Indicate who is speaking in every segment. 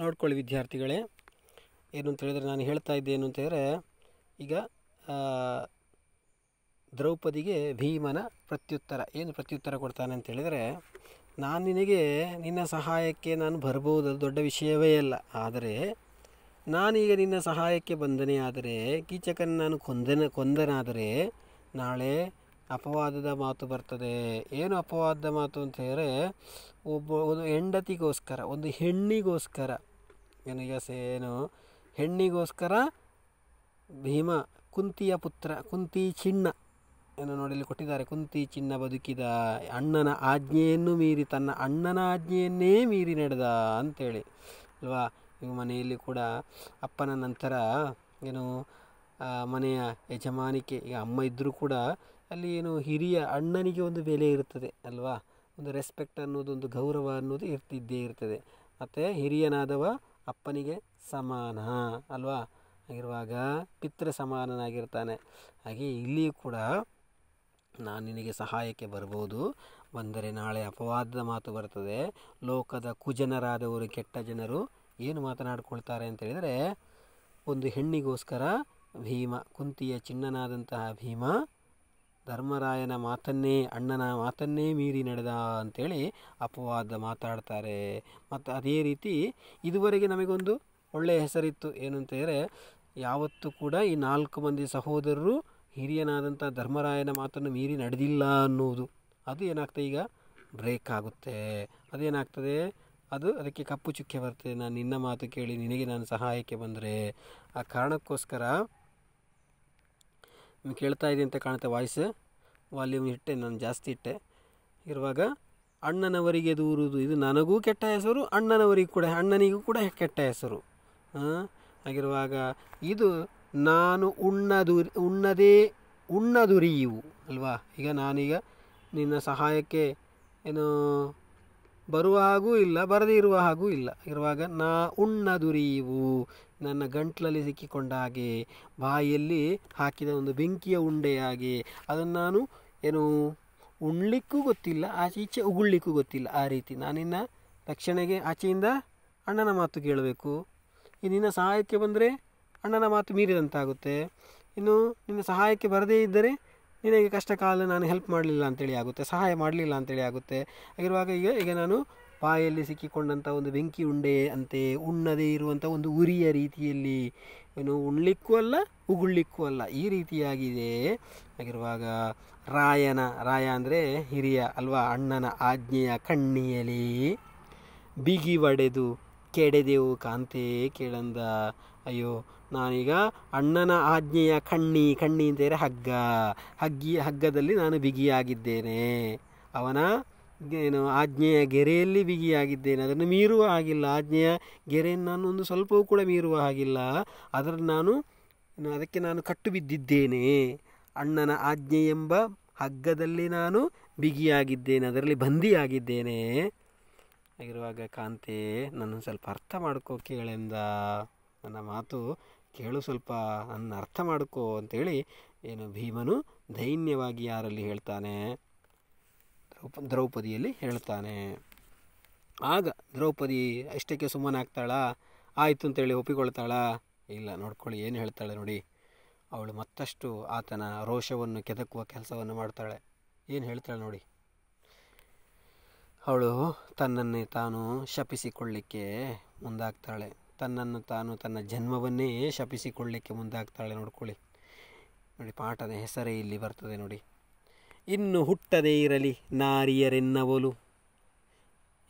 Speaker 1: ನೋಡ್ಕೊಳ್ಳಿ ವಿದ್ಯಾರ್ಥಿಗಳೇ ಏನು ಅಂತ ಹೇಳಿದರೆ ನಾನು ಹೇಳ್ತಾ ಇದ್ದೆ ಏನು ಅಂತ ಹೇಳಿದ್ರೆ ಈಗ ದ್ರೌಪದಿಗೆ ಭೀಮನ ಪ್ರತ್ಯುತ್ತರ ಏನು ಪ್ರತ್ಯುತ್ತರ ಕೊಡ್ತಾನೆ ಅಂತ ಹೇಳಿದರೆ ನಾನು ನಿನಗೆ ನಿನ್ನ ಸಹಾಯಕ್ಕೆ ನಾನು ಬರ್ಬೋದು ಅದು ದೊಡ್ಡ ವಿಷಯವೇ ಅಲ್ಲ ಆದರೆ ನಾನೀಗ ನಿನ್ನ ಸಹಾಯಕ್ಕೆ ಬಂದನೇ ಆದರೆ ಕೀಚಕನ ನಾನು ಕೊಂದನ ಕೊಂದನಾದರೆ ನಾಳೆ ಅಪವಾದದ ಮಾತು ಬರ್ತದೆ ಏನು ಅಪವಾದದ ಮಾತು ಅಂತ ಹೇಳಿದ್ರೆ ಒಬ್ಬ ಒಂದು ಹೆಂಡತಿಗೋಸ್ಕರ ಒಂದು ಹೆಣ್ಣಿಗೋಸ್ಕರ ನನಗೆ ಏನು ಹೆಣ್ಣಿಗೋಸ್ಕರ ಭೀಮ ಕುಂತಿಯ ಪುತ್ರ ಕುಂತಿ ಚಿನ್ನ ಏನು ನೋಡಲಿ ಕೊಟ್ಟಿದ್ದಾರೆ ಕುಂತಿ ಚಿನ್ನ ಬದುಕಿದ ಅಣ್ಣನ ಆಜ್ಞೆಯನ್ನು ಮೀರಿ ತನ್ನ ಅಣ್ಣನ ಆಜ್ಞೆಯನ್ನೇ ಮೀರಿ ನಡೆದ ಅಂಥೇಳಿ ಅಲ್ವಾ ಇವು ಮನೆಯಲ್ಲಿ ಕೂಡ ಅಪ್ಪನ ನಂತರ ಏನು ಮನೆಯ ಯಜಮಾನಿಕೆ ಈಗ ಅಮ್ಮ ಇದ್ದರೂ ಕೂಡ ಅಲ್ಲಿ ಏನು ಹಿರಿಯ ಅಣ್ಣನಿಗೆ ಒಂದು ಬೆಲೆ ಇರುತ್ತದೆ ಅಲ್ವಾ ಒಂದು ರೆಸ್ಪೆಕ್ಟ್ ಅನ್ನೋದು ಒಂದು ಗೌರವ ಅನ್ನೋದು ಇರ್ತಿದ್ದೇ ಇರ್ತದೆ ಮತ್ತು ಹಿರಿಯನಾದವ ಅಪ್ಪನಿಗೆ ಸಮಾನ ಅಲ್ವಾ ಆಗಿರುವಾಗ ಪಿತೃ ಸಮಾನನಾಗಿರ್ತಾನೆ ಹಾಗೆ ಇಲ್ಲಿಯೂ ಕೂಡ ನಾನು ನಿನಗೆ ಸಹಾಯಕ್ಕೆ ಬರ್ಬೋದು ಬಂದರೆ ನಾಳೆ ಅಪವಾದದ ಮಾತು ಬರ್ತದೆ ಲೋಕದ ಕುಜನರಾದವರು ಕೆಟ್ಟ ಜನರು ಏನು ಮಾತನಾಡಿಕೊಳ್ತಾರೆ ಅಂತ ಹೇಳಿದರೆ ಒಂದು ಹೆಣ್ಣಿಗೋಸ್ಕರ ಭೀಮ ಕುಂತಿಯ ಚಿನ್ನನಾದಂತಹ ಭೀಮ ಧರ್ಮರಾಯನ ಮಾತನ್ನೇ ಅಣ್ಣನ ಮಾತನ್ನೇ ಮೀರಿ ನಡೆದ ಅಂಥೇಳಿ ಅಪವಾದ ಮಾತಾಡ್ತಾರೆ ಮತ್ತು ಅದೇ ರೀತಿ ಇದುವರೆಗೆ ನಮಗೊಂದು ಒಳ್ಳೆಯ ಹೆಸರಿತ್ತು ಏನು ಅಂತ ಹೇಳಿದರೆ ಯಾವತ್ತೂ ಕೂಡ ಈ ನಾಲ್ಕು ಮಂದಿ ಸಹೋದರರು ಹಿರಿಯನಾದಂಥ ಧರ್ಮರಾಯನ ಮಾತನ್ನು ಮೀರಿ ನಡೆದಿಲ್ಲ ಅನ್ನುವುದು ಅದು ಏನಾಗ್ತದೆ ಈಗ ಬ್ರೇಕ್ ಆಗುತ್ತೆ ಅದೇನಾಗ್ತದೆ ಅದು ಅದಕ್ಕೆ ಕಪ್ಪು ಚುಕ್ಕೆ ಬರ್ತದೆ ನಾನು ನಿನ್ನ ಮಾತು ಕೇಳಿ ನಿನಗೆ ನಾನು ಸಹಾಯಕ್ಕೆ ಬಂದರೆ ಆ ಕಾರಣಕ್ಕೋಸ್ಕರ ಕೇಳ್ತಾ ಇದ್ದೀನಿ ಅಂತ ಕಾಣುತ್ತೆ ವಾಯ್ಸ್ ವಾಲ್ಯೂಮ್ ಇಟ್ಟೆ ನಾನು ಜಾಸ್ತಿ ಇಟ್ಟೆ ಇರುವಾಗ ಅಣ್ಣನವರಿಗೆ ದೂರುವುದು ಇದು ನನಗೂ ಕೆಟ್ಟ ಹೆಸರು ಅಣ್ಣನವರಿಗೂ ಕೂಡ ಅಣ್ಣನಿಗೂ ಕೂಡ ಕೆಟ್ಟ ಹೆಸರು ಹಾಗಿರುವಾಗ ಇದು ನಾನು ಉಣ್ಣದು ಉಣ್ಣದೇ ಉಣ್ಣದುರಿಯುವು ಅಲ್ವಾ ಈಗ ನಾನೀಗ ನಿನ್ನ ಸಹಾಯಕ್ಕೆ ಏನು ಬರುವ ಹಾಗೂ ಇಲ್ಲ ಬರದೇ ಇರುವ ಹಾಗೂ ಇಲ್ಲ ಇರುವಾಗ ನಾ ಉಣ್ಣದುರಿಯುವು ನನ್ನ ಗಂಟಲಲ್ಲಿ ಸಿಕ್ಕಿಕೊಂಡ ಹಾಗೆ ಬಾಯಿಯಲ್ಲಿ ಹಾಕಿದ ಒಂದು ಬೆಂಕಿಯ ಉಂಡೆಯಾಗಿ ಅದನ್ನು ನಾನು ಏನು ಉಣ್ಲಿಕ್ಕೂ ಗೊತ್ತಿಲ್ಲ ಆಚೆ ಈಚೆ ಉಗುಳ್ಲಿಕ್ಕೂ ಗೊತ್ತಿಲ್ಲ ಆ ರೀತಿ ನಾನಿನ್ನ ರಕ್ಷಣೆಗೆ ಆಚೆಯಿಂದ ಅಣ್ಣನ ಮಾತು ಕೇಳಬೇಕು ಈ ನಿನ್ನ ಸಹಾಯಕ್ಕೆ ಬಂದರೆ ಅಣ್ಣನ ಮಾತು ಮೀರಿದಂತಾಗುತ್ತೆ ಇನ್ನು ನಿನ್ನ ಸಹಾಯಕ್ಕೆ ಬರದೇ ಇದ್ದರೆ ನಿನಗೆ ಕಷ್ಟ ಕಾಲ ನಾನು ಹೆಲ್ಪ್ ಮಾಡಲಿಲ್ಲ ಅಂತೇಳಿ ಆಗುತ್ತೆ ಸಹಾಯ ಮಾಡಲಿಲ್ಲ ಅಂತೇಳಿ ಆಗುತ್ತೆ ಆಗಿರುವಾಗ ಈಗ ಈಗ ನಾನು ಬಾಯಲ್ಲಿ ಸಿಕ್ಕಿಕೊಂಡಂಥ ಒಂದು ಬೆಂಕಿ ಉಂಡೆ ಅಂತೆ ಉಣ್ಣದೇ ಇರುವಂಥ ಒಂದು ಉರಿಯ ರೀತಿಯಲ್ಲಿ ಏನು ಉಣ್ಲಿಕ್ಕೂ ಅಲ್ಲ ಉಗುಳ್ಲಿಕ್ಕೂ ಅಲ್ಲ ಈ ರೀತಿಯಾಗಿದೆ ಹಾಗಿರುವಾಗ ರಾಯನ ರಾಯ ಅಂದರೆ ಹಿರಿಯ ಅಲ್ವಾ ಅಣ್ಣನ ಆಜ್ಞೆಯ ಕಣ್ಣಿಯಲ್ಲಿ ಬಿಗಿ ಒಡೆದು ಕೆಡೆದೆವು ಕಾಂತೆ ಕೇಳಂದ ಅಯ್ಯೋ ನಾನೀಗ ಅಣ್ಣನ ಆಜ್ಞೆಯ ಕಣ್ಣಿ ಕಣ್ಣಿ ಅಂತೇರೆ ಹಗ್ಗ ಹಗ್ಗಿ ಹಗ್ಗದಲ್ಲಿ ನಾನು ಬಿಗಿಯಾಗಿದ್ದೇನೆ ಅವನ ಏನು ಆಜ್ಞೆಯ ಗೆರೆಯಲ್ಲಿ ಬಿಗಿಯಾಗಿದ್ದೇನೆ ಅದನ್ನು ಮೀರುವ ಹಾಗಿಲ್ಲ ಆಜ್ಞೆಯ ಗೆರೆಯನ್ನು ನಾನು ಒಂದು ಸ್ವಲ್ಪವೂ ಕೂಡ ಮೀರುವ ಹಾಗಿಲ್ಲ ಅದರಲ್ಲಿ ನಾನು ಅದಕ್ಕೆ ನಾನು ಕಟ್ಟು ಬಿದ್ದಿದ್ದೇನೆ ಅಣ್ಣನ ಆಜ್ಞೆ ಎಂಬ ಹಗ್ಗದಲ್ಲಿ ನಾನು ಬಿಗಿಯಾಗಿದ್ದೇನೆ ಅದರಲ್ಲಿ ಬಂದಿಯಾಗಿದ್ದೇನೆ ಆಗಿರುವಾಗ ಕಾಂತೆ ನನ್ನನ್ನು ಸ್ವಲ್ಪ ಅರ್ಥ ಮಾಡ್ಕೋ ಕೇಳೆಂದ ನನ್ನ ಮಾತು ಕೇಳು ಸ್ವಲ್ಪ ನನ್ನ ಅರ್ಥ ಮಾಡ್ಕೋ ಅಂತೇಳಿ ಏನು ಭೀಮನು ದೈನ್ಯವಾಗಿ ಯಾರಲ್ಲಿ ಹೇಳ್ತಾನೆ ದ್ರೌಪದಿಯಲ್ಲಿ ಹೇಳ್ತಾನೆ ಆಗ ದ್ರೌಪದಿ ಅಷ್ಟಕ್ಕೆ ಸುಮ್ಮನಾಗ್ತಾಳಾ ಆಯಿತು ಅಂತೇಳಿ ಒಪ್ಪಿಕೊಳ್ತಾಳಾ ಇಲ್ಲ ನೋಡ್ಕೊಳ್ಳಿ ಏನು ಹೇಳ್ತಾಳೆ ನೋಡಿ ಅವಳು ಮತ್ತಷ್ಟು ಆತನ ರೋಷವನ್ನು ಕೆದಕುವ ಕೆಲಸವನ್ನು ಮಾಡ್ತಾಳೆ ಏನು ಹೇಳ್ತಾಳೆ ನೋಡಿ ಅವಳು ತನ್ನನ್ನೇ ತಾನು ಶಪಿಸಿಕೊಳ್ಳಿಕ್ಕೆ ಮುಂದಾಗ್ತಾಳೆ ತನ್ನನ್ನು ತಾನು ತನ್ನ ಜನ್ಮವನ್ನೇ ಶಪಿಸಿಕೊಳ್ಳಿಕ್ಕೆ ಮುಂದಾಗ್ತಾಳೆ ನೋಡ್ಕೊಳ್ಳಿ ನೋಡಿ ಪಾಠದ ಹೆಸರೇ ಇಲ್ಲಿ ಬರ್ತದೆ ನೋಡಿ ಇನ್ನು ಹುಟ್ಟದೇ ಇರಲಿ ನಾರಿಯರೆನ್ನವಲು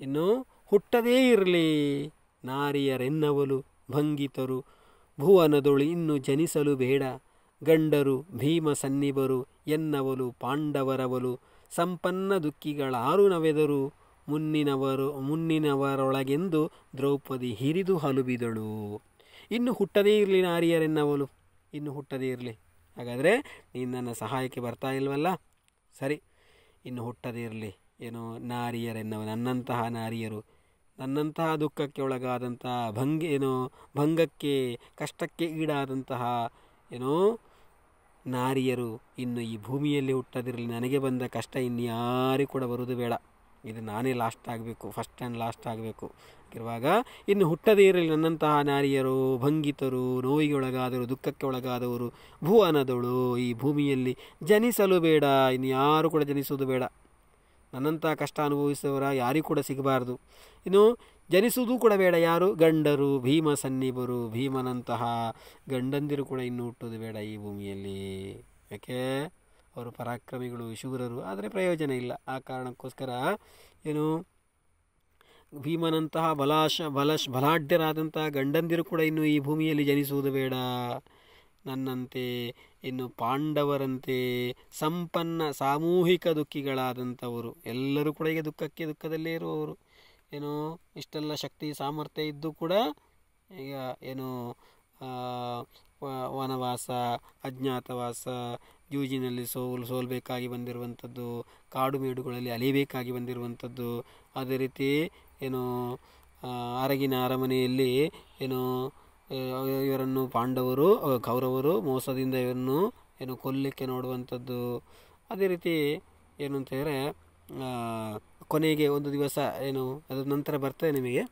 Speaker 1: ಇನ್ನು ಹುಟ್ಟದೇ ಇರಲಿ ನಾರಿಯರೆನ್ನವಲು ಭಂಗಿತರು ಭುವನದೊಳು ಇನ್ನು ಜನಿಸಲು ಬೇಡ ಗಂಡರು ಭೀಮ ಸನ್ನಿಬರು ಎನ್ನವಲು ಪಾಂಡವರವಲು ಸಂಪನ್ನ ದುಃಖಿಗಳಾರು ನವೆದರು ಮುನ್ನಿನವರು ಮುನ್ನಿನವರೊಳಗೆಂದು ದ್ರೌಪದಿ ಹಿರಿದು ಹಲುಬಿದಳು ಇನ್ನು ಹುಟ್ಟದೇ ಇರಲಿ ನಾರಿಯರೆನ್ನವಲು ಇನ್ನು ಹುಟ್ಟದೇ ಇರಲಿ ಹಾಗಾದರೆ ನೀನು ನನ್ನ ಸಹಾಯಕ್ಕೆ ಬರ್ತಾ ಇಲ್ವಲ್ಲ ಸರಿ ಇನ್ನು ಇರಲಿ ಏನೋ ನಾರಿಯರೆನ್ನುವ ನನ್ನಂತಹ ನಾರಿಯರು ನನ್ನಂತಹ ದುಃಖಕ್ಕೆ ಒಳಗಾದಂತಹ ಭಂಗ ಏನೋ ಭಂಗಕ್ಕೆ ಕಷ್ಟಕ್ಕೆ ಈಡಾದಂತಹ ಏನೋ ನಾರಿಯರು ಇನ್ನು ಈ ಭೂಮಿಯಲ್ಲಿ ಹುಟ್ಟದಿರಲಿ ನನಗೆ ಬಂದ ಕಷ್ಟ ಇನ್ಯಾರಿಗೂ ಕೂಡ ಬರುವುದು ಬೇಡ ಇದು ನಾನೇ ಲಾಸ್ಟ್ ಆಗಬೇಕು ಫಸ್ಟ್ ಆ್ಯಂಡ್ ಲಾಸ್ಟ್ ಆಗಬೇಕು ಇರುವಾಗ ಇನ್ನು ಹುಟ್ಟದೇ ಇರಲಿ ನನ್ನಂತಹ ನಾರಿಯರು ಭಂಗಿತರು ನೋವಿಗೆ ಒಳಗಾದರು ದುಃಖಕ್ಕೆ ಒಳಗಾದವರು ಭೂ ಅನದಳು ಈ ಭೂಮಿಯಲ್ಲಿ ಜನಿಸಲು ಬೇಡ ಇನ್ನು ಯಾರು ಕೂಡ ಜನಿಸುವುದು ಬೇಡ ನನ್ನಂತಹ ಕಷ್ಟ ಅನುಭವಿಸುವವರ ಯಾರಿಗೂ ಕೂಡ ಸಿಗಬಾರ್ದು ಇನ್ನು ಜನಿಸುವುದು ಕೂಡ ಬೇಡ ಯಾರು ಗಂಡರು ಭೀಮ ಸನ್ನಿಬರು ಭೀಮನಂತಹ ಗಂಡಂದಿರು ಕೂಡ ಇನ್ನು ಹುಟ್ಟೋದು ಬೇಡ ಈ ಭೂಮಿಯಲ್ಲಿ ಯಾಕೆ ಅವರು ಪರಾಕ್ರಮಿಗಳು ಶೂರರು ಆದರೆ ಪ್ರಯೋಜನ ಇಲ್ಲ ಆ ಕಾರಣಕ್ಕೋಸ್ಕರ ಏನು ಭೀಮನಂತಹ ಬಲಾಶ ಬಲಶ್ ಬಲಾಢ್ಯರಾದಂತಹ ಗಂಡಂದಿರು ಕೂಡ ಇನ್ನು ಈ ಭೂಮಿಯಲ್ಲಿ ಜನಿಸುವುದು ಬೇಡ ನನ್ನಂತೆ ಇನ್ನು ಪಾಂಡವರಂತೆ ಸಂಪನ್ನ ಸಾಮೂಹಿಕ ದುಃಖಿಗಳಾದಂಥವರು ಎಲ್ಲರೂ ಕೂಡ ಈಗ ದುಃಖಕ್ಕೆ ದುಃಖದಲ್ಲೇ ಇರುವವರು ಏನೋ ಇಷ್ಟೆಲ್ಲ ಶಕ್ತಿ ಸಾಮರ್ಥ್ಯ ಇದ್ದು ಕೂಡ ಈಗ ಏನು ವನವಾಸ ಅಜ್ಞಾತವಾಸ ಜೂಜಿನಲ್ಲಿ ಸೋಲು ಸೋಲ್ಬೇಕಾಗಿ ಬಂದಿರುವಂಥದ್ದು ಕಾಡು ಮೇಡುಗಳಲ್ಲಿ ಅಲಿಬೇಕಾಗಿ ಬಂದಿರುವಂಥದ್ದು ಅದೇ ರೀತಿ ಏನು ಅರಗಿನ ಅರಮನೆಯಲ್ಲಿ ಏನು ಇವರನ್ನು ಪಾಂಡವರು ಕೌರವರು ಮೋಸದಿಂದ ಇವರನ್ನು ಏನು ಕೊಲ್ಲಕ್ಕೆ ನೋಡುವಂಥದ್ದು ಅದೇ ರೀತಿ ಏನು ಅಂತ ಹೇಳಿದ್ರೆ ಕೊನೆಗೆ ಒಂದು ದಿವಸ ಏನು ಅದರ ನಂತರ ಬರ್ತದೆ ನಿಮಗೆ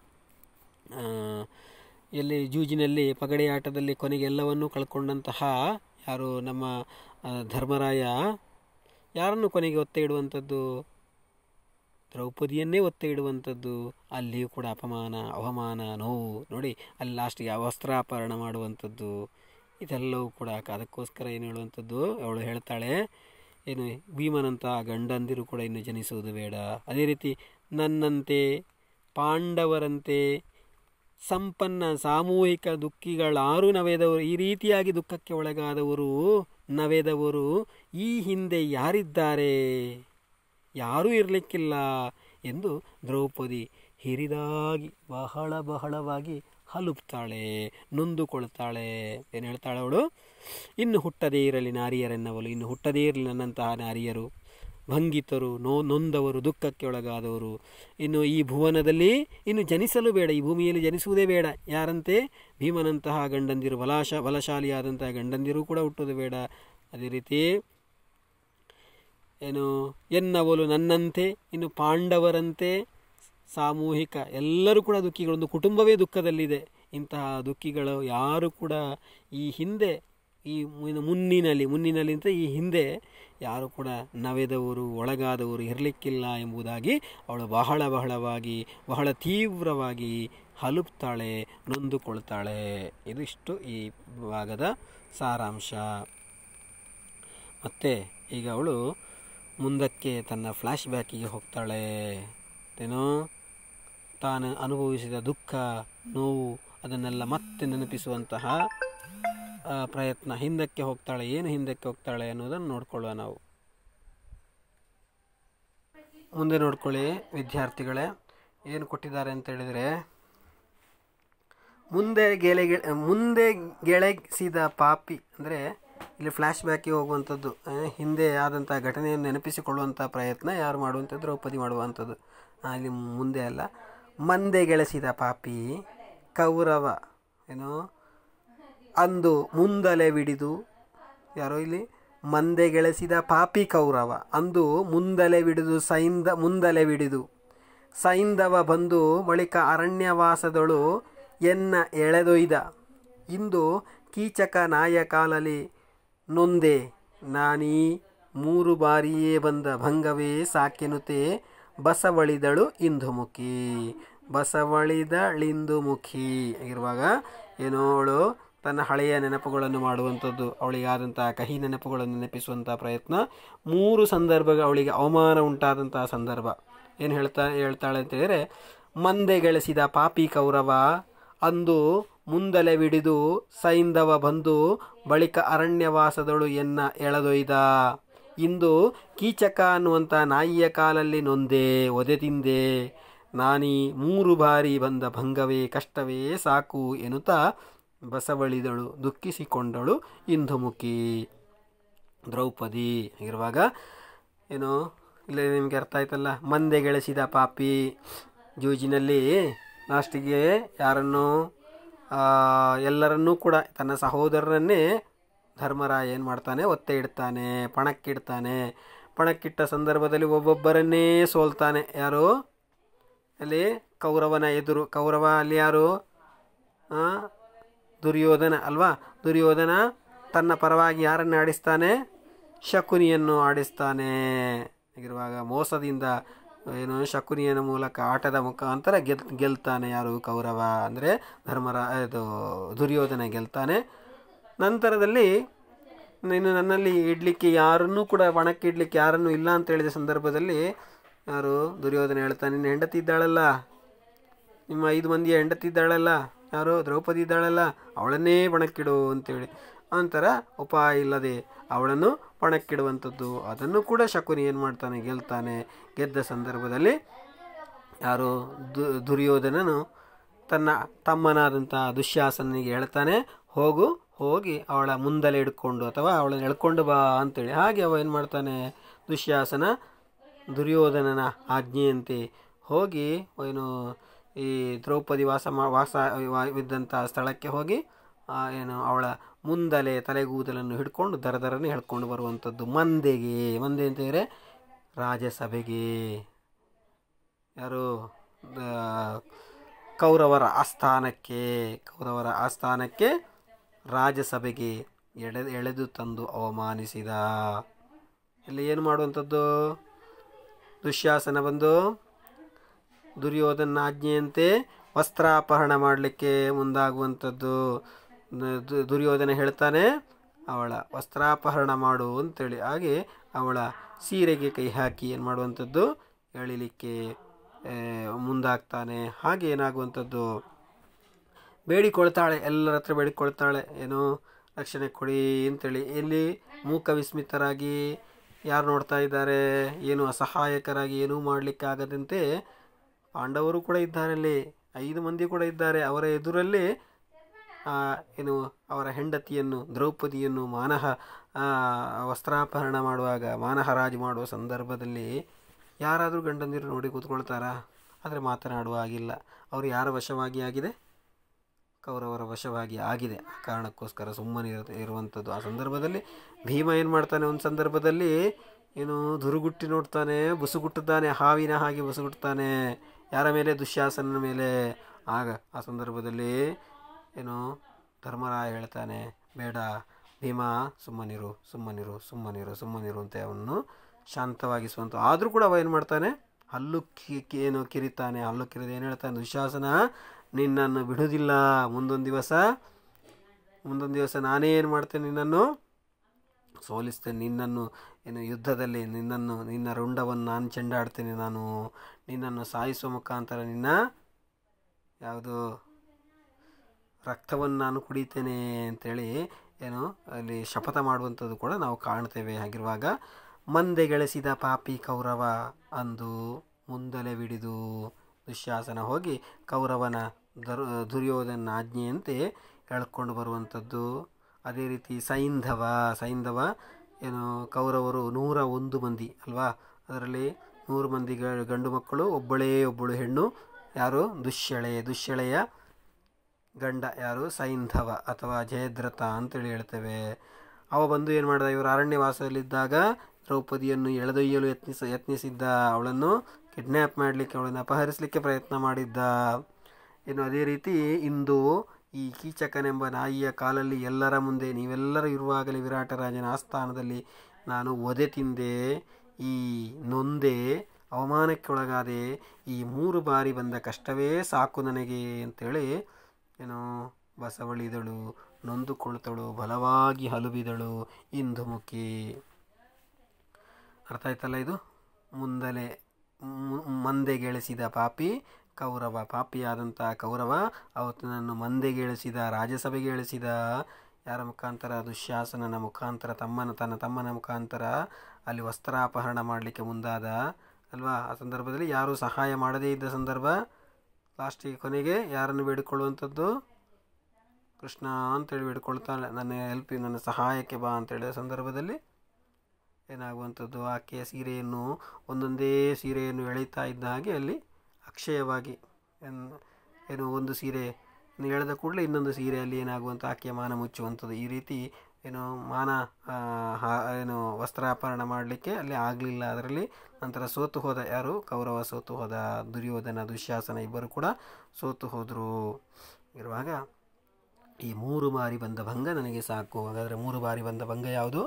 Speaker 1: ಎಲ್ಲಿ ಜೂಜಿನಲ್ಲಿ ಪಗಡೆ ಆಟದಲ್ಲಿ ಕೊನೆಗೆ ಎಲ್ಲವನ್ನೂ ಕಳ್ಕೊಂಡಂತಹ ಯಾರು ನಮ್ಮ ಧರ್ಮರಾಯ ಯಾರನ್ನು ಕೊನೆಗೆ ಒತ್ತೆ ಇಡುವಂಥದ್ದು ದ್ರೌಪದಿಯನ್ನೇ ಒತ್ತೆ ಇಡುವಂಥದ್ದು ಅಲ್ಲಿಯೂ ಕೂಡ ಅಪಮಾನ ಅವಮಾನ ನೋವು ನೋಡಿ ಅಲ್ಲಿ ಲಾಸ್ಟಿಗೆ ವಸ್ತ್ರಾಪರಣ ಮಾಡುವಂಥದ್ದು ಇದೆಲ್ಲವೂ ಕೂಡ ಅದಕ್ಕೋಸ್ಕರ ಏನು ಹೇಳುವಂಥದ್ದು ಅವಳು ಹೇಳ್ತಾಳೆ ಏನು ಭೀಮನಂತಹ ಗಂಡಂದಿರು ಕೂಡ ಇನ್ನು ಜನಿಸುವುದು ಬೇಡ ಅದೇ ರೀತಿ ನನ್ನಂತೆ ಪಾಂಡವರಂತೆ ಸಂಪನ್ನ ಸಾಮೂಹಿಕ ದುಃಖಿಗಳಾರು ನವೆದವರು ಈ ರೀತಿಯಾಗಿ ದುಃಖಕ್ಕೆ ಒಳಗಾದವರು ನವೆದವರು ಈ ಹಿಂದೆ ಯಾರಿದ್ದಾರೆ ಯಾರೂ ಇರಲಿಕ್ಕಿಲ್ಲ ಎಂದು ದ್ರೌಪದಿ ಹಿರಿದಾಗಿ ಬಹಳ ಬಹಳವಾಗಿ ಹಲುಪ್ತಾಳೆ ನೊಂದುಕೊಳ್ತಾಳೆ ಏನು ಹೇಳ್ತಾಳೆ ಅವಳು ಇನ್ನು ಹುಟ್ಟದೇ ಇರಲಿ ನಾರಿಯರೆನ್ನವಳು ಇನ್ನು ಹುಟ್ಟದೇ ಇರಲಿ ನನ್ನಂತಹ ನಾರಿಯರು ಭಂಗಿತರು ನೋ ನೊಂದವರು ದುಃಖಕ್ಕೆ ಒಳಗಾದವರು ಇನ್ನು ಈ ಭುವನದಲ್ಲಿ ಇನ್ನು ಜನಿಸಲು ಬೇಡ ಈ ಭೂಮಿಯಲ್ಲಿ ಜನಿಸುವುದೇ ಬೇಡ ಯಾರಂತೆ ಭೀಮನಂತಹ ಗಂಡಂದಿರು ಬಲಾಶ ಬಲಶಾಲಿಯಾದಂತಹ ಗಂಡಂದಿರು ಕೂಡ ಹುಟ್ಟೋದು ಬೇಡ ಅದೇ ರೀತಿ ಏನು ಎನ್ನವಲು ನನ್ನಂತೆ ಇನ್ನು ಪಾಂಡವರಂತೆ ಸಾಮೂಹಿಕ ಎಲ್ಲರೂ ಕೂಡ ದುಃಖಿಗಳು ಒಂದು ಕುಟುಂಬವೇ ದುಃಖದಲ್ಲಿದೆ ಇಂತಹ ದುಃಖಿಗಳು ಯಾರು ಕೂಡ ಈ ಹಿಂದೆ ಈ ಮುನ್ನಿನಲ್ಲಿ ಮುನ್ನಿನಲ್ಲಿ ಅಂತ ಈ ಹಿಂದೆ ಯಾರು ಕೂಡ ನವೆದವರು ಒಳಗಾದವರು ಇರಲಿಕ್ಕಿಲ್ಲ ಎಂಬುದಾಗಿ ಅವಳು ಬಹಳ ಬಹಳವಾಗಿ ಬಹಳ ತೀವ್ರವಾಗಿ ಹಲುಪ್ತಾಳೆ ನೊಂದುಕೊಳ್ತಾಳೆ ಇದಿಷ್ಟು ಈ ಭಾಗದ ಸಾರಾಂಶ ಮತ್ತು ಈಗ ಅವಳು ಮುಂದಕ್ಕೆ ತನ್ನ ಫ್ಲ್ಯಾಶ್ ಬ್ಯಾಕಿಗೆ ಹೋಗ್ತಾಳೆ ಏನೋ ತಾನು ಅನುಭವಿಸಿದ ದುಃಖ ನೋವು ಅದನ್ನೆಲ್ಲ ಮತ್ತೆ ನೆನಪಿಸುವಂತಹ ಪ್ರಯತ್ನ ಹಿಂದಕ್ಕೆ ಹೋಗ್ತಾಳೆ ಏನು ಹಿಂದಕ್ಕೆ ಹೋಗ್ತಾಳೆ ಅನ್ನೋದನ್ನು ನೋಡ್ಕೊಳ್ಳುವ ನಾವು ಮುಂದೆ ನೋಡ್ಕೊಳ್ಳಿ ವಿದ್ಯಾರ್ಥಿಗಳೇ ಏನು ಕೊಟ್ಟಿದ್ದಾರೆ ಅಂತ ಹೇಳಿದರೆ ಮುಂದೆ ಗೆಳೆಗೆ ಮುಂದೆ ಗೆಳೆಸಿದ ಪಾಪಿ ಅಂದರೆ ಇಲ್ಲಿ ಫ್ಲ್ಯಾಶ್ ಬ್ಯಾಕಿಗೆ ಹೋಗುವಂಥದ್ದು ಹಿಂದೆ ಆದಂಥ ಘಟನೆಯನ್ನು ನೆನಪಿಸಿಕೊಳ್ಳುವಂಥ ಪ್ರಯತ್ನ ಯಾರು ಮಾಡುವಂಥ ದ್ರೌಪದಿ ಮಾಡುವಂಥದ್ದು ಇಲ್ಲಿ ಮುಂದೆ ಅಲ್ಲ ಮಂದೆ ಗೆಳೆಸಿದ ಪಾಪಿ ಕೌರವ ಏನು ಅಂದು ಮುಂದಲೆ ಬಿಡಿದು ಯಾರೋ ಇಲ್ಲಿ ಮಂದೆ ಗೆಳೆಸಿದ ಪಾಪಿ ಕೌರವ ಅಂದು ಮುಂದಲೆ ಬಿಡಿದು ಸೈಂದ ಮುಂದಲೆ ಬಿಡಿದು ಸೈಂಧವ ಬಂದು ಬಳಿಕ ಅರಣ್ಯವಾಸದಳು ಎನ್ನ ಎಳೆದೊಯ್ದ ಇಂದು ಕೀಚಕ ನಾಯಕಾಲಲಿ ನೊಂದೆ ನಾನೀ ಮೂರು ಬಾರಿಯೇ ಬಂದ ಭಂಗವೇ ಸಾಕೆನುತೆ ಬಸವಳಿದಳು ಇಂದುಮುಖಿ ಬಸವಳಿದಳಿಂದುಮುಖಿ ಆಗಿರುವಾಗ ಏನೋ ಅವಳು ತನ್ನ ಹಳೆಯ ನೆನಪುಗಳನ್ನು ಮಾಡುವಂಥದ್ದು ಅವಳಿಗಾದಂಥ ಕಹಿ ನೆನಪುಗಳನ್ನು ನೆನಪಿಸುವಂಥ ಪ್ರಯತ್ನ ಮೂರು ಸಂದರ್ಭ ಅವಳಿಗೆ ಅವಮಾನ ಉಂಟಾದಂತಹ ಸಂದರ್ಭ ಏನು ಹೇಳ್ತಾ ಹೇಳ್ತಾಳೆ ಅಂತೇಳಿದರೆ ಮಂದೆ ಗೆಳೆಸಿದ ಪಾಪಿ ಕೌರವ ಅಂದು ಮುಂದಲೆ ಬಿಡಿದು ಸೈಂಧವ ಬಂದು ಬಳಿಕ ಅರಣ್ಯವಾಸದಳು ಎನ್ನ ಎಳೆದೊಯ್ದ ಇಂದು ಕೀಚಕ ಅನ್ನುವಂಥ ನಾಯಿಯ ಕಾಲಲ್ಲಿ ನೊಂದೆ ಒದೆ ತಿಂದೆ ನಾನೀ ಮೂರು ಬಾರಿ ಬಂದ ಭಂಗವೇ ಕಷ್ಟವೇ ಸಾಕು ಎನ್ನುತ್ತಾ ಬಸವಳಿದಳು ದುಃಖಿಸಿಕೊಂಡಳು ಇಂಧುಮುಖಿ ದ್ರೌಪದಿ ಆಗಿರುವಾಗ ಏನು ಇಲ್ಲ ನಿಮಗೆ ಅರ್ಥ ಆಯ್ತಲ್ಲ ಮಂದೆ ಗೆಳೆಸಿದ ಪಾಪಿ ಜೂಜಿನಲ್ಲಿ ಲಾಸ್ಟಿಗೆ ಯಾರನ್ನು ಎಲ್ಲರನ್ನೂ ಕೂಡ ತನ್ನ ಸಹೋದರರನ್ನೇ ಧರ್ಮರಾಯ ಏನು ಮಾಡ್ತಾನೆ ಒತ್ತೆ ಇಡ್ತಾನೆ ಪಣಕ್ಕಿಡ್ತಾನೆ ಪಣಕ್ಕಿಟ್ಟ ಸಂದರ್ಭದಲ್ಲಿ ಒಬ್ಬೊಬ್ಬರನ್ನೇ ಸೋಲ್ತಾನೆ ಯಾರು ಅಲ್ಲಿ ಕೌರವನ ಎದುರು ಕೌರವ ಅಲ್ಲಿ ಯಾರು ದುರ್ಯೋಧನ ಅಲ್ವಾ ದುರ್ಯೋಧನ ತನ್ನ ಪರವಾಗಿ ಯಾರನ್ನು ಆಡಿಸ್ತಾನೆ ಶಕುನಿಯನ್ನು ಆಡಿಸ್ತಾನೆ ಆಗಿರುವಾಗ ಮೋಸದಿಂದ ಏನು ಶಕುನಿಯನ ಮೂಲಕ ಆಟದ ಮುಖಾಂತರ ಗೆಲ್ ಗೆಲ್ತಾನೆ ಯಾರು ಕೌರವ ಅಂದರೆ ಧರ್ಮರ ಇದು ದುರ್ಯೋಧನ ಗೆಲ್ತಾನೆ ನಂತರದಲ್ಲಿ ಇನ್ನು ನನ್ನಲ್ಲಿ ಇಡಲಿಕ್ಕೆ ಯಾರನ್ನೂ ಕೂಡ ಒಣಕ್ಕೆ ಇಡಲಿಕ್ಕೆ ಯಾರನ್ನೂ ಇಲ್ಲ ಅಂತ ಹೇಳಿದ ಸಂದರ್ಭದಲ್ಲಿ ಯಾರು ದುರ್ಯೋಧನ ಹೇಳ್ತಾನೆ ನಿನ್ನ ಹೆಂಡತಿ ಇದ್ದಾಳಲ್ಲ ನಿಮ್ಮ ಐದು ಮಂದಿಯ ಹೆಂಡತಿ ಇದ್ದಾಳಲ್ಲ ಯಾರು ದ್ರೌಪದಿ ಇದ್ದಾಳಲ್ಲ ಅವಳನ್ನೇ ಬಣಕ್ಕಿಡು ಅಂತೇಳಿ ಒಂಥರ ಉಪಾಯ ಇಲ್ಲದೆ ಅವಳನ್ನು ಪಣಕ್ಕಿಡುವಂಥದ್ದು ಅದನ್ನು ಕೂಡ ಶಕುನಿ ಏನು ಮಾಡ್ತಾನೆ ಗೆಲ್ತಾನೆ ಗೆದ್ದ ಸಂದರ್ಭದಲ್ಲಿ ಯಾರು ದು ದುರ್ಯೋಧನನು ತನ್ನ ತಮ್ಮನಾದಂಥ ದುಶ್ಯಾಸನಿಗೆ ಹೇಳ್ತಾನೆ ಹೋಗು ಹೋಗಿ ಅವಳ ಮುಂದಲೆ ಹಿಡ್ಕೊಂಡು ಅಥವಾ ಅವಳನ್ನು ಎಳ್ಕೊಂಡು ಬಾ ಅಂತೇಳಿ ಹಾಗೆ ಅವ ಏನು ಮಾಡ್ತಾನೆ ದುಶ್ಯಾಸನ ದುರ್ಯೋಧನನ ಆಜ್ಞೆಯಂತೆ ಹೋಗಿ ಏನು ಈ ದ್ರೌಪದಿ ವಾಸ ಮಾ ವಾಸ ಇದ್ದಂಥ ಸ್ಥಳಕ್ಕೆ ಹೋಗಿ ಏನು ಅವಳ ಮುಂದಲೆ ತಲೆಗೂದಲನ್ನು ಹಿಡ್ಕೊಂಡು ದರದರನೆ ಹೇಳ್ಕೊಂಡು ಬರುವಂಥದ್ದು ಮಂದೆಗೆ ಮಂದೆ ಅಂತ ಹೇಳಿದರೆ ರಾಜ್ಯಸಭೆಗೆ ಯಾರು ಕೌರವರ ಆಸ್ಥಾನಕ್ಕೆ ಕೌರವರ ಆಸ್ಥಾನಕ್ಕೆ ರಾಜ್ಯಸಭೆಗೆ ಎಳೆ ಎಳೆದು ತಂದು ಅವಮಾನಿಸಿದ ಇಲ್ಲಿ ಏನು ಮಾಡುವಂಥದ್ದು ದುಶ್ಯಾಸನ ಬಂದು ದುರ್ಯೋಧನ ಆಜ್ಞೆಯಂತೆ ವಸ್ತ್ರಾಪಹರಣ ಮಾಡಲಿಕ್ಕೆ ಮುಂದಾಗುವಂಥದ್ದು ದುರ್ಯೋಧನ ಹೇಳ್ತಾನೆ ಅವಳ ವಸ್ತ್ರಾಪಹರಣ ಮಾಡು ಅಂತೇಳಿ ಹಾಗೆ ಅವಳ ಸೀರೆಗೆ ಕೈ ಹಾಕಿ ಏನು ಮಾಡುವಂಥದ್ದು ಎಳಿಲಿಕ್ಕೆ ಮುಂದಾಗ್ತಾನೆ ಹಾಗೆ ಏನಾಗುವಂಥದ್ದು ಬೇಡಿಕೊಳ್ತಾಳೆ ಎಲ್ಲರ ಹತ್ರ ಬೇಡಿಕೊಳ್ತಾಳೆ ಏನು ರಕ್ಷಣೆ ಕೊಡಿ ಅಂತೇಳಿ ಎಲ್ಲಿ ಮೂಕ ವಿಸ್ಮಿತರಾಗಿ ಯಾರು ನೋಡ್ತಾ ಇದ್ದಾರೆ ಏನು ಅಸಹಾಯಕರಾಗಿ ಏನೂ ಆಗದಂತೆ ಪಾಂಡವರು ಕೂಡ ಇದ್ದಾರೆ ಅಲ್ಲಿ ಐದು ಮಂದಿ ಕೂಡ ಇದ್ದಾರೆ ಅವರ ಎದುರಲ್ಲಿ ಏನು ಅವರ ಹೆಂಡತಿಯನ್ನು ದ್ರೌಪದಿಯನ್ನು ಮಾನಹ ವಸ್ತ್ರಾಪಹರಣ ಮಾಡುವಾಗ ಮಾನಹ ಮಾಡುವ ಸಂದರ್ಭದಲ್ಲಿ ಯಾರಾದರೂ ಗಂಡಂದಿರು ನೋಡಿ ಕೂತ್ಕೊಳ್ತಾರಾ ಆದರೆ ಮಾತನಾಡುವ ಹಾಗಿಲ್ಲ ಅವರು ಯಾರ ವಶವಾಗಿ ಆಗಿದೆ ಕೌರವರ ವಶವಾಗಿ ಆಗಿದೆ ಆ ಕಾರಣಕ್ಕೋಸ್ಕರ ಸುಮ್ಮನೆ ಇರುವಂಥದ್ದು ಆ ಸಂದರ್ಭದಲ್ಲಿ ಭೀಮ ಏನು ಮಾಡ್ತಾನೆ ಒಂದು ಸಂದರ್ಭದಲ್ಲಿ ಏನು ದುರುಗುಟ್ಟಿ ನೋಡ್ತಾನೆ ಬುಸುಗುಟ್ಟುತ್ತಾನೆ ಹಾವಿನ ಹಾಗೆ ಬುಸುಗುಟ್ತಾನೆ ಯಾರ ಮೇಲೆ ದುಶ್ಯಾಸನ ಮೇಲೆ ಆಗ ಆ ಸಂದರ್ಭದಲ್ಲಿ ಏನು ಧರ್ಮರಾಯ ಹೇಳ್ತಾನೆ ಬೇಡ ಭೀಮಾ ಸುಮ್ಮನಿರು ಸುಮ್ಮನಿರು ಸುಮ್ಮನಿರು ಸುಮ್ಮನಿರು ಅಂತ ಅವನು ಶಾಂತವಾಗಿಸುವಂಥ ಆದರೂ ಕೂಡ ಅವ ಏನು ಮಾಡ್ತಾನೆ ಹಲ್ಲು ಕಿ ಏನು ಕಿರಿತಾನೆ ಹಲ್ಲು ಕಿರಿದು ಏನು ಹೇಳ್ತಾನೆ ದುಶಾಸನ ನಿನ್ನನ್ನು ಬಿಡುವುದಿಲ್ಲ ಮುಂದೊಂದು ದಿವಸ ಮುಂದೊಂದು ದಿವಸ ನಾನೇ ಏನು ಮಾಡ್ತೇನೆ ನಿನ್ನನ್ನು ಸೋಲಿಸ್ತೇನೆ ನಿನ್ನನ್ನು ಏನು ಯುದ್ಧದಲ್ಲಿ ನಿನ್ನನ್ನು ನಿನ್ನ ರುಂಡವನ್ನು ನಾನು ಚೆಂಡಾಡ್ತೇನೆ ನಾನು ನಿನ್ನನ್ನು ಸಾಯಿಸುವ ಮುಖಾಂತರ ನಿನ್ನ ಯಾವುದು ರಕ್ತವನ್ನು ನಾನು ಕುಡಿತೇನೆ ಅಂತೇಳಿ ಏನು ಅಲ್ಲಿ ಶಪಥ ಮಾಡುವಂಥದ್ದು ಕೂಡ ನಾವು ಕಾಣ್ತೇವೆ ಹಾಗಿರುವಾಗ ಮಂದೆ ಗೆಳೆಸಿದ ಪಾಪಿ ಕೌರವ ಅಂದು ಮುಂದಲೆ ಬಿಡಿದು ದುಶ್ಯಾಸನ ಹೋಗಿ ಕೌರವನ ದರ್ ದುರ್ಯೋಧನ ಆಜ್ಞೆಯಂತೆ ಎಳ್ಕೊಂಡು ಬರುವಂಥದ್ದು ಅದೇ ರೀತಿ ಸೈಂಧವ ಸೈಂಧವ ಏನು ಕೌರವರು ನೂರ ಒಂದು ಮಂದಿ ಅಲ್ವಾ ಅದರಲ್ಲಿ ನೂರು ಮಂದಿ ಗಂಡು ಮಕ್ಕಳು ಒಬ್ಬಳೇ ಒಬ್ಬಳು ಹೆಣ್ಣು ಯಾರು ದುಶ್ಯಳೆ ದುಶ್ಯಳೆಯ ಗಂಡ ಯಾರು ಸೈಂಧವ ಅಥವಾ ಜಯದ್ರಥ ಅಂತೇಳಿ ಹೇಳ್ತೇವೆ ಅವ ಬಂದು ಏನು ಮಾಡಿದ ಇವರು ಅರಣ್ಯವಾಸದಲ್ಲಿದ್ದಾಗ ದ್ರೌಪದಿಯನ್ನು ಎಳೆದೊಯ್ಯಲು ಯತ್ನಿಸ ಯತ್ನಿಸಿದ್ದ ಅವಳನ್ನು ಕಿಡ್ನ್ಯಾಪ್ ಮಾಡಲಿಕ್ಕೆ ಅವಳನ್ನು ಅಪಹರಿಸಲಿಕ್ಕೆ ಪ್ರಯತ್ನ ಮಾಡಿದ್ದ ಇನ್ನು ಅದೇ ರೀತಿ ಇಂದು ಈ ಕೀಚಕನೆಂಬ ನಾಯಿಯ ಕಾಲಲ್ಲಿ ಎಲ್ಲರ ಮುಂದೆ ನೀವೆಲ್ಲರೂ ಇರುವಾಗಲೇ ವಿರಾಟರಾಜನ ಆಸ್ಥಾನದಲ್ಲಿ ನಾನು ಒದೆ ತಿಂದೆ ಈ ನೊಂದೆ ಅವಮಾನಕ್ಕೆ ಒಳಗಾದೆ ಈ ಮೂರು ಬಾರಿ ಬಂದ ಕಷ್ಟವೇ ಸಾಕು ನನಗೆ ಅಂತೇಳಿ ಏನೋ ಬಸವಳಿದಳು ನೊಂದುಕೊಳ್ತಳು ಬಲವಾಗಿ ಹಲುಬಿದಳು ಇಂದುಮುಖಿ ಅರ್ಥ ಆಯ್ತಲ್ಲ ಇದು ಮುಂದಲೆ ಮಂದೆಗೆಳಿಸಿದ ಪಾಪಿ ಕೌರವ ಪಾಪಿಯಾದಂಥ ಕೌರವ ಅವತನನ್ನು ಮಂದೆಗೆಳಿಸಿದ ರಾಜ್ಯಸಭೆಗೆ ಇಳಿಸಿದ ಯಾರ ಮುಖಾಂತರ ದುಶ್ಯಾಸನನ ಮುಖಾಂತರ ತಮ್ಮನ ತನ್ನ ತಮ್ಮನ ಮುಖಾಂತರ ಅಲ್ಲಿ ವಸ್ತ್ರಾಪಹರಣ ಮಾಡಲಿಕ್ಕೆ ಮುಂದಾದ ಅಲ್ವಾ ಆ ಸಂದರ್ಭದಲ್ಲಿ ಯಾರೂ ಸಹಾಯ ಮಾಡದೇ ಇದ್ದ ಸಂದರ್ಭ ಲಾಸ್ಟಿಗೆ ಕೊನೆಗೆ ಯಾರನ್ನು ಬೇಡಿಕೊಳ್ಳುವಂಥದ್ದು ಕೃಷ್ಣ ಅಂತೇಳಿ ಬೇಡಿಕೊಳ್ತಾಳೆ ನನ್ನ ಹೆಲ್ಪಿ ನನ್ನ ಸಹಾಯಕ್ಕೆ ಬಾ ಅಂತ ಹೇಳಿದ ಸಂದರ್ಭದಲ್ಲಿ ಏನಾಗುವಂಥದ್ದು ಆಕೆಯ ಸೀರೆಯನ್ನು ಒಂದೊಂದೇ ಸೀರೆಯನ್ನು ಎಳೀತಾ ಇದ್ದ ಹಾಗೆ ಅಲ್ಲಿ ಅಕ್ಷಯವಾಗಿ ಏನು ಒಂದು ಸೀರೆ ಎಳೆದ ಕೂಡಲೇ ಇನ್ನೊಂದು ಸೀರೆಯಲ್ಲಿ ಅಲ್ಲಿ ಏನಾಗುವಂಥ ಆಕೆಯ ಮಾನ ಮುಚ್ಚುವಂಥದ್ದು ಈ ರೀತಿ ಏನು ಮಾನ ಏನು ವಸ್ತ್ರಾಪರಣ ಮಾಡಲಿಕ್ಕೆ ಅಲ್ಲಿ ಆಗಲಿಲ್ಲ ಅದರಲ್ಲಿ ನಂತರ ಸೋತು ಹೋದ ಯಾರು ಕೌರವ ಸೋತು ಹೋದ ದುರ್ಯೋಧನ ದುಶ್ಯಾಸನ ಇಬ್ಬರು ಕೂಡ ಸೋತು ಹೋದರು ಇರುವಾಗ ಈ ಮೂರು ಬಾರಿ ಬಂದ ಭಂಗ ನನಗೆ ಸಾಕು ಹಾಗಾದರೆ ಮೂರು ಬಾರಿ ಬಂದ ಭಂಗ ಯಾವುದು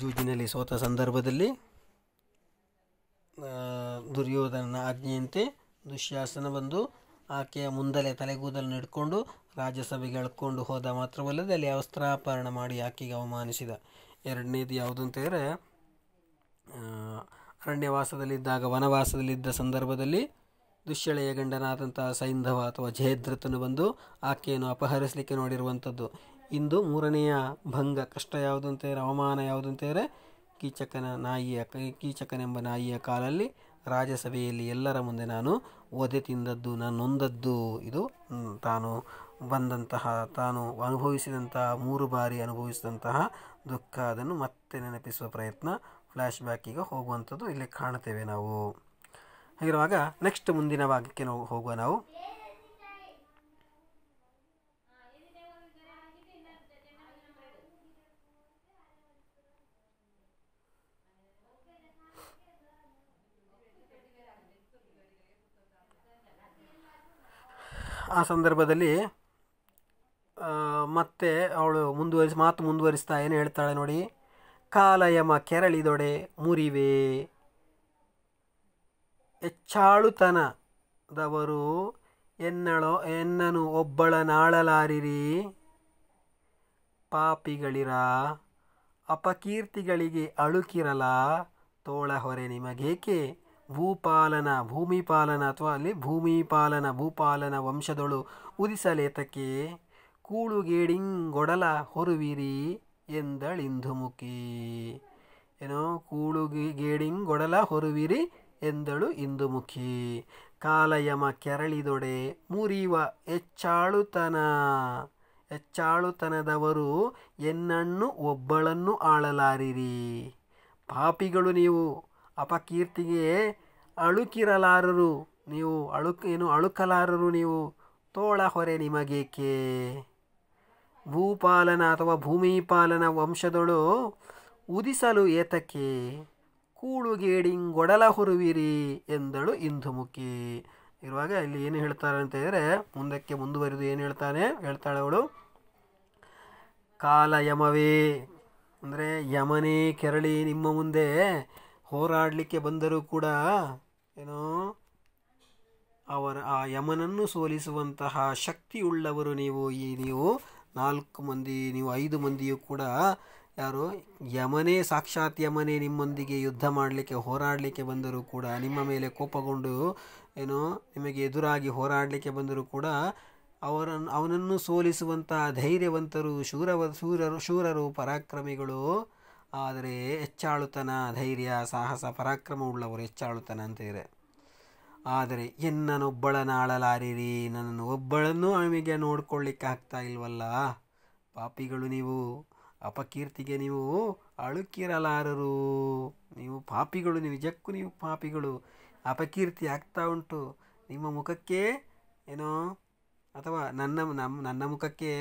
Speaker 1: ಜೂಜಿನಲ್ಲಿ ಸೋತ ಸಂದರ್ಭದಲ್ಲಿ ದುರ್ಯೋಧನನ ಆಜ್ಞೆಯಂತೆ ದುಶ್ಯಾಸನ ಬಂದು ಆಕೆಯ ಮುಂದಲೇ ತಲೆಗೂದಲನ್ನು ಇಟ್ಕೊಂಡು ರಾಜ್ಯಸಭೆಗೆ ಎಳ್ಕೊಂಡು ಹೋದ ಮಾತ್ರವಲ್ಲದೆ ಅಲ್ಲಿ ಅವಸ್ತ್ರಾಪರಣ ಮಾಡಿ ಆಕೆಗೆ ಅವಮಾನಿಸಿದ ಎರಡನೇದು ಯಾವುದು ಅಂತ ಅರಣ್ಯವಾಸದಲ್ಲಿದ್ದಾಗ ವನವಾಸದಲ್ಲಿದ್ದ ಸಂದರ್ಭದಲ್ಲಿ ದುಶ್ಯಳೆಯ ಗಂಡನಾದಂಥ ಸೈಂಧವ ಅಥವಾ ಜಯದ್ರತನು ಬಂದು ಆಕೆಯನ್ನು ಅಪಹರಿಸಲಿಕ್ಕೆ ನೋಡಿರುವಂಥದ್ದು ಇಂದು ಮೂರನೆಯ ಭಂಗ ಕಷ್ಟ ಯಾವುದು ಅಂತ ಅವಮಾನ ಯಾವುದು ಅಂತ ಕೀಚಕನ ನಾಯಿಯ ಕೀಚಕನೆಂಬ ನಾಯಿಯ ಕಾಲಲ್ಲಿ ರಾಜ್ಯಸಭೆಯಲ್ಲಿ ಎಲ್ಲರ ಮುಂದೆ ನಾನು ಒದೆ ತಿಂದದ್ದು ನಾನು ನೊಂದದ್ದು ಇದು ತಾನು ಬಂದಂತಹ ತಾನು ಅನುಭವಿಸಿದಂತಹ ಮೂರು ಬಾರಿ ಅನುಭವಿಸಿದಂತಹ ದುಃಖ ಅದನ್ನು ಮತ್ತೆ ನೆನಪಿಸುವ ಪ್ರಯತ್ನ ಫ್ಲ್ಯಾಶ್ ಬ್ಯಾಕಿಗೆ ಹೋಗುವಂಥದ್ದು ಇಲ್ಲಿ ಕಾಣ್ತೇವೆ ನಾವು ಹಾಗಿರುವಾಗ ನೆಕ್ಸ್ಟ್ ಮುಂದಿನ ಭಾಗಕ್ಕೆ ನಾವು ಹೋಗುವ ನಾವು ಆ ಸಂದರ್ಭದಲ್ಲಿ ಮತ್ತೆ ಅವಳು ಮುಂದುವರಿಸಿ ಮಾತು ಮುಂದುವರಿಸ್ತಾ ಏನು ಹೇಳ್ತಾಳೆ ನೋಡಿ ಕಾಲಯಮ ಕೆರಳಿದೊಡೆ ಮುರಿವೆ ಹೆಚ್ಚಾಳುತನದವರು ಎನ್ನಳೋ ಎನ್ನನು ಒಬ್ಬಳ ನಾಳಲಾರಿರಿ ಪಾಪಿಗಳಿರ ಅಪಕೀರ್ತಿಗಳಿಗೆ ಅಳುಕಿರಲ ತೋಳ ಹೊರೆ ನಿಮಗೇಕೆ ಭೂಪಾಲನ ಭೂಮಿಪಾಲನ ಅಥವಾ ಅಲ್ಲಿ ಭೂಮಿಪಾಲನ ಭೂಪಾಲನ ವಂಶದೊಳು ಉದಿಸಲೇತಕ್ಕೆ ಗೊಡಲ ಹೊರುವಿರಿ ಎಂದಳಿಂದುಮುಖಿ ಏನೋ ಗೊಡಲ ಹೊರುವಿರಿ ಎಂದಳು ಇಂದುಮುಖಿ ಕಾಲಯಮ ಕೆರಳಿದೊಡೆ ಮುರಿವ ಹೆಚ್ಚಾಳುತನ ಹೆಚ್ಚಾಳುತನದವರು ಎನ್ನಣ್ಣು ಒಬ್ಬಳನ್ನು ಆಳಲಾರಿರಿ ಪಾಪಿಗಳು ನೀವು ಅಪಕೀರ್ತಿಗೆ ಅಳುಕಿರಲಾರರು ನೀವು ಅಳುಕ ಏನು ಅಳುಕಲಾರರು ನೀವು ತೋಳ ಹೊರೆ ನಿಮಗೇಕೆ ಭೂಪಾಲನ ಅಥವಾ ಭೂಮಿಪಾಲನ ವಂಶದೊಳು ಉದಿಸಲು ಏತಕ್ಕೆ ಕೂಳುಗೇಡಿಂಗೊಡಲ ಹುರುವಿರಿ ಎಂದಳು ಇಂದುಮುಖಿ ಇರುವಾಗ ಇಲ್ಲಿ ಏನು ಹೇಳ್ತಾರೆ ಅಂತ ಹೇಳಿದರೆ ಮುಂದಕ್ಕೆ ಮುಂದುವರಿದು ಏನು ಹೇಳ್ತಾನೆ ಹೇಳ್ತಾಳೆ ಅವಳು ಕಾಲ ಯಮವೇ ಅಂದರೆ ಯಮನೇ ಕೆರಳಿ ನಿಮ್ಮ ಮುಂದೆ ಹೋರಾಡಲಿಕ್ಕೆ ಬಂದರೂ ಕೂಡ ಏನೋ ಅವರ ಆ ಯಮನನ್ನು ಸೋಲಿಸುವಂತಹ ಶಕ್ತಿಯುಳ್ಳವರು ನೀವು ಈ ನೀವು ನಾಲ್ಕು ಮಂದಿ ನೀವು ಐದು ಮಂದಿಯೂ ಕೂಡ ಯಾರು ಯಮನೇ ಸಾಕ್ಷಾತ್ ಯಮನೇ ನಿಮ್ಮೊಂದಿಗೆ ಯುದ್ಧ ಮಾಡಲಿಕ್ಕೆ ಹೋರಾಡಲಿಕ್ಕೆ ಬಂದರೂ ಕೂಡ ನಿಮ್ಮ ಮೇಲೆ ಕೋಪಗೊಂಡು ಏನು ನಿಮಗೆ ಎದುರಾಗಿ ಹೋರಾಡಲಿಕ್ಕೆ ಬಂದರೂ ಕೂಡ ಅವರನ್ನು ಅವನನ್ನು ಸೋಲಿಸುವಂಥ ಧೈರ್ಯವಂತರು ಶೂರವ ಶೂರರು ಶೂರರು ಪರಾಕ್ರಮಿಗಳು ಆದರೆ ಹೆಚ್ಚಾಳುತನ ಧೈರ್ಯ ಸಾಹಸ ಪರಾಕ್ರಮ ಉಳ್ಳವರು ಹೆಚ್ಚಾಳುತನ ಅಂತ ಇದೆ ಆದರೆ ಎನ್ನನೊಬ್ಬಳನಾಳಲಾರಿರಿ ನನ್ನನ್ನು ಒಬ್ಬಳನ್ನು ಅವನಿಗೆ ನೋಡ್ಕೊಳ್ಳಿಕ್ಕೆ ಆಗ್ತಾ ಇಲ್ವಲ್ಲ ಪಾಪಿಗಳು ನೀವು ಅಪಕೀರ್ತಿಗೆ ನೀವು ಅಳುಕಿರಲಾರರು ನೀವು ಪಾಪಿಗಳು ನಿಜಕ್ಕೂ ನೀವು ಪಾಪಿಗಳು ಅಪಕೀರ್ತಿ ಆಗ್ತಾ ಉಂಟು ನಿಮ್ಮ ಮುಖಕ್ಕೆ ಏನೋ ಅಥವಾ ನನ್ನ ನಮ್ಮ ನನ್ನ ಮುಖಕ್ಕೆ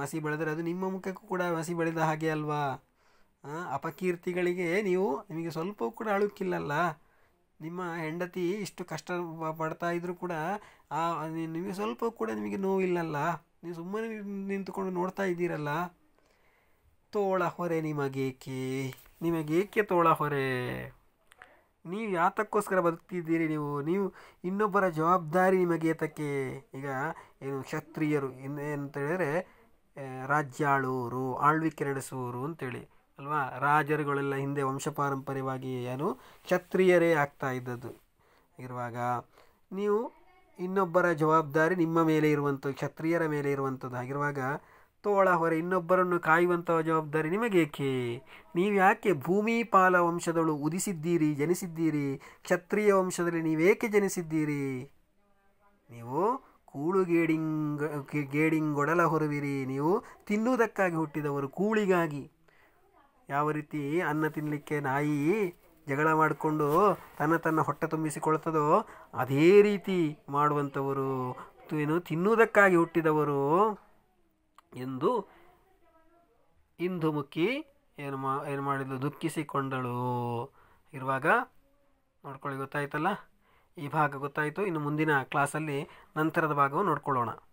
Speaker 1: ಮಸಿ ಬೆಳೆದರೆ ಅದು ನಿಮ್ಮ ಮುಖಕ್ಕೂ ಕೂಡ ಮಸಿ ಬೆಳೆದ ಹಾಗೆ ಅಲ್ವಾ ಅಪಕೀರ್ತಿಗಳಿಗೆ ನೀವು ನಿಮಗೆ ಸ್ವಲ್ಪವೂ ಕೂಡ ಅಳುಕಿಲ್ಲಲ್ಲ ನಿಮ್ಮ ಹೆಂಡತಿ ಇಷ್ಟು ಕಷ್ಟ ಪಡ್ತಾ ಇದ್ದರೂ ಕೂಡ ಆ ನಿಮಗೆ ಸ್ವಲ್ಪ ಕೂಡ ನಿಮಗೆ ನೋವಿಲ್ಲಲ್ಲ ನೀವು ಸುಮ್ಮನೆ ನಿಂತುಕೊಂಡು ನೋಡ್ತಾ ಇದ್ದೀರಲ್ಲ ತೋಳ ಹೊರೆ ನಿಮಗೇಕೆ ನಿಮಗೇಕೆ ತೋಳ ಹೊರೆ ನೀವು ಯಾತಕ್ಕೋಸ್ಕರ ಬದುಕ್ತಿದ್ದೀರಿ ನೀವು ನೀವು ಇನ್ನೊಬ್ಬರ ಜವಾಬ್ದಾರಿ ನಿಮಗೆ ಏತಕ್ಕೆ ಈಗ ಏನು ಕ್ಷತ್ರಿಯರು ಇನ್ನು ಅಂತ ಹೇಳಿದರೆ ರಾಜ್ಯ ಆಳುವರು ಆಳ್ವಿಕೆ ನಡೆಸುವರು ಅಂತೇಳಿ ಅಲ್ವಾ ರಾಜರುಗಳೆಲ್ಲ ಹಿಂದೆ ವಂಶಪಾರಂಪರ್ಯವಾಗಿ ಏನು ಕ್ಷತ್ರಿಯರೇ ಆಗ್ತಾ ಇದ್ದದ್ದು ಇರುವಾಗ ನೀವು ಇನ್ನೊಬ್ಬರ ಜವಾಬ್ದಾರಿ ನಿಮ್ಮ ಮೇಲೆ ಇರುವಂಥದ್ದು ಕ್ಷತ್ರಿಯರ ಮೇಲೆ ಇರುವಂಥದ್ದು ಹಾಗಿರುವಾಗ ತೋಳ ಹೊರೆ ಇನ್ನೊಬ್ಬರನ್ನು ಕಾಯುವಂಥ ಜವಾಬ್ದಾರಿ ನಿಮಗೇಕೆ ನೀವು ಯಾಕೆ ಭೂಮಿಪಾಲ ವಂಶದಳು ಉದಿಸಿದ್ದೀರಿ ಜನಿಸಿದ್ದೀರಿ ಕ್ಷತ್ರಿಯ ವಂಶದಲ್ಲಿ ನೀವೇಕೆ ಜನಿಸಿದ್ದೀರಿ ನೀವು ಕೂಳುಗೇಡಿಂಗ್ ಗೊಡಲ ಹೊರುವಿರಿ ನೀವು ತಿನ್ನುವುದಕ್ಕಾಗಿ ಹುಟ್ಟಿದವರು ಕೂಳಿಗಾಗಿ ಯಾವ ರೀತಿ ಅನ್ನ ತಿನ್ನಲಿಕ್ಕೆ ನಾಯಿ ಜಗಳ ಮಾಡಿಕೊಂಡು ತನ್ನ ತನ್ನ ಹೊಟ್ಟೆ ತುಂಬಿಸಿಕೊಳ್ತದೋ ಅದೇ ರೀತಿ ಮಾಡುವಂಥವರು ಏನು ತಿನ್ನುವುದಕ್ಕಾಗಿ ಹುಟ್ಟಿದವರು ಎಂದು ಇಂದುಮುಖಿ ಏನು ಮಾ ಏನು ಮಾಡಿದ್ಲು ದುಃಖಿಸಿಕೊಂಡಳು ಇರುವಾಗ ನೋಡ್ಕೊಳ್ಳಿ ಗೊತ್ತಾಯ್ತಲ್ಲ ಈ ಭಾಗ ಗೊತ್ತಾಯಿತು ಇನ್ನು ಮುಂದಿನ ಕ್ಲಾಸಲ್ಲಿ ನಂತರದ ಭಾಗವು ನೋಡ್ಕೊಳ್ಳೋಣ